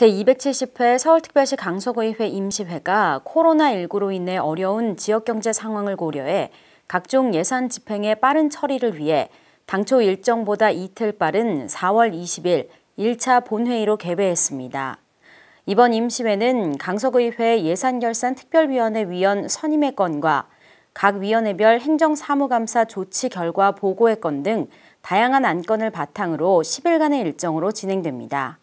제270회 서울특별시 강서구의회 임시회가 코로나19로 인해 어려운 지역경제 상황을 고려해 각종 예산 집행의 빠른 처리를 위해 당초 일정보다 이틀 빠른 4월 20일 1차 본회의로 개회했습니다. 이번 임시회는 강서구의회 예산결산특별위원회 위원 선임의 건과 각 위원회별 행정사무감사 조치 결과 보고의 건 등 다양한 안건을 바탕으로 10일간의 일정으로 진행됩니다.